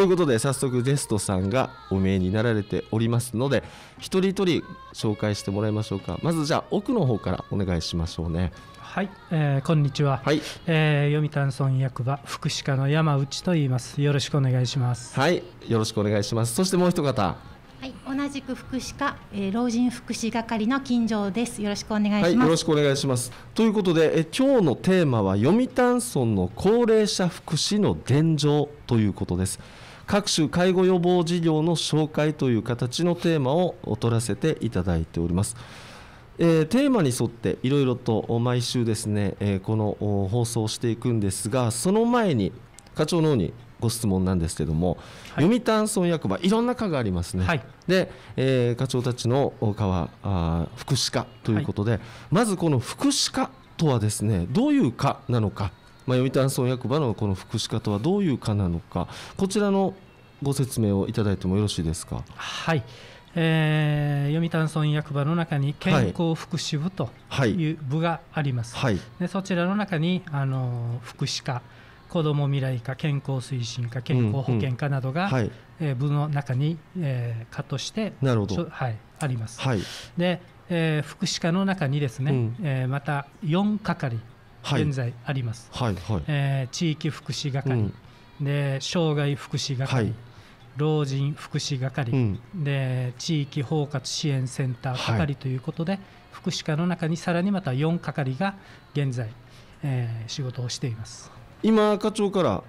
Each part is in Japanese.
ということで早速ゲストさんがお見えになられておりますので一人一人紹介してもらいましょうかまずじゃあ奥の方からお願いしましょうねはい、えー、こんにちは、はいえー、読谷村役場福祉課の山内と言いますよろしくお願いしますはいよろしくお願いしますそしてもう一方はい、同じく福祉課、えー、老人福祉係の金城です。よろしくお願いします。はい、よろしくお願いします。ということで、え今日のテーマは読谷村の高齢者福祉の現状ということです。各種介護予防事業の紹介という形のテーマを取らせていただいております。えー、テーマに沿っていろいろと毎週ですね、えー、この放送をしていくんですがその前に課長の方にご質問なんですけども、はい、読谷村役場いろんな課がありますね、はい、で、えー、課長たちの課はあ福祉課ということで、はい、まずこの福祉課とはですねどういう課なのかまあ、読谷村役場のこの福祉課とはどういう課なのかこちらのご説明をいただいてもよろしいですか。はいえー、読谷村役場の中に健康福祉部という部があります、はいはい、でそちらの中にあの福祉課子ども未来課健康推進課健康保険課などが、うんうんはい、えー、部の中に、えー、課としてなるほど、はい、あります、はいでえー、福祉課の中にですね、うん、えー、また4係現在あります、はいはいはい、えー、地域福祉係、うん、で障害福祉係、老人福祉係、うん、で地域包括支援センター係ということで、福祉課の中にさらにまた4係が現在、えー、仕事をしています今課長から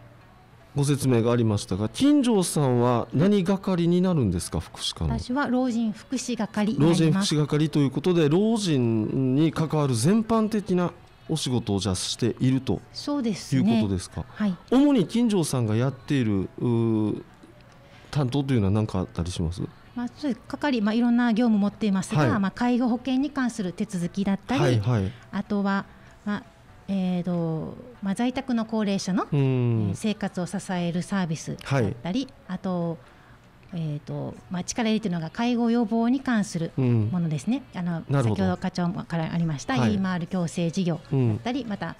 ご説明がありましたが金城さんは何係になるんですか福祉課私は老人福祉係老人福祉係ということで老人に関わる全般的なお仕事をじゃしているとそうです、ね、いうことですか、はい、主に金城さんがやっている担当というのは何かあったりしますまあ、そうい係、まあ、いろんな業務を持っていますが、はい、まあ、介護保険に関する手続きだったり、はいはい、あとは、まあえーとまあ、在宅の高齢者の生活を支えるサービスだったり、はい、あとえーとまあ、力入れているのが介護予防に関するものですね、うん、あの先ほど課長からありました、はい、EMR 共生事業だったり、うん、また、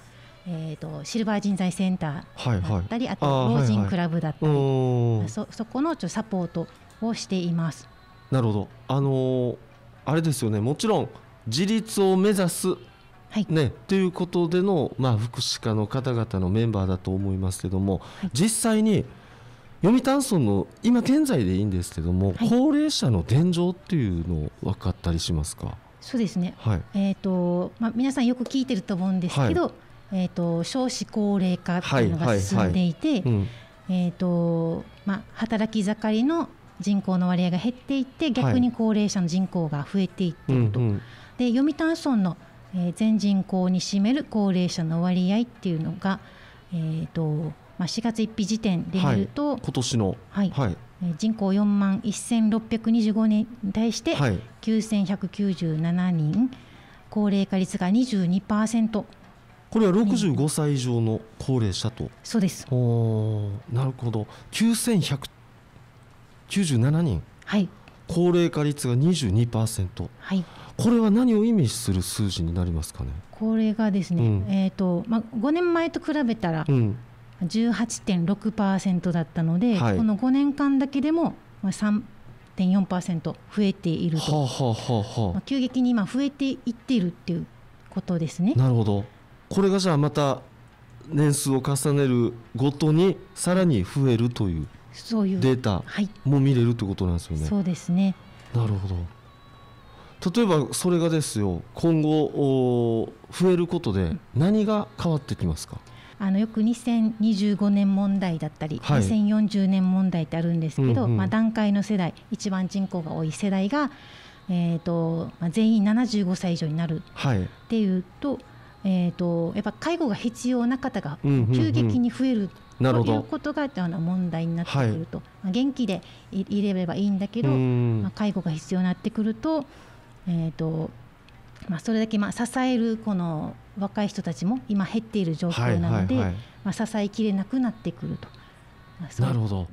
えーと、シルバー人材センターだったり、はいはい、あと老人クラブだったり、はいはい、そそこのちょサポートをしていますなるほど、あのー、あれですよね、もちろん自立を目指すはい、ね、ということでの、まあ、福祉課の方々のメンバーだと思いますけども、はい、実際に読谷村の今現在でいいんですけども、はい、高齢者の現状っていうの分かったりしますかそうですね、はい、えーとまあ、皆さんよく聞いてると思うんですけど、はい、えーと、少子高齢化っていうのが進んでいて働き盛りの人口の割合が減っていって逆に高齢者の人口が増えていってると。うんうん、で読谷村の、えー、全人口に占める高齢者の割合っていうのが、えーとまあ、4月1日時点でいうと、はい、今年の、はいはい人口4万1625人に対して9197人、高齢化率が22%。これは65歳以上の高齢者と、そうですおなるほど9197人、はい、高齢化率が22%、はい、これは何を意味する数字になりますかねこれがですね、うん、えーとまあ、5年前と比べたら、うん18.6%だったので、はい、この5年間だけでも3.4%増えていると、はあはあはあ、急激に今増えていっているっていうことですね。なるほどこれがじゃあまた年数を重ねるごとにさらに増えるというそういうデータも見れるということなんですよね。はい、そうですねなるほど例えばそれがですよ今後増えることで何が変わってきますか、うんあのよく2025年問題だったり、はい、2040年問題ってあるんですけど、うんうん、まあ、段階の世代一番人口が多い世代が、えーとまあ、全員75歳以上になるっていうとはい、えーと、やっぱ介護が必要な方が急激に増える、うんうんうんということが問題になってくると、はい、元気でいれればいいんだけど、まあ、介護が必要になってくると,、えーとまあ、それだけまあ支えるこの若い人たちも今減っている状況なので、まあ、支えきれなくなってくると。なるほど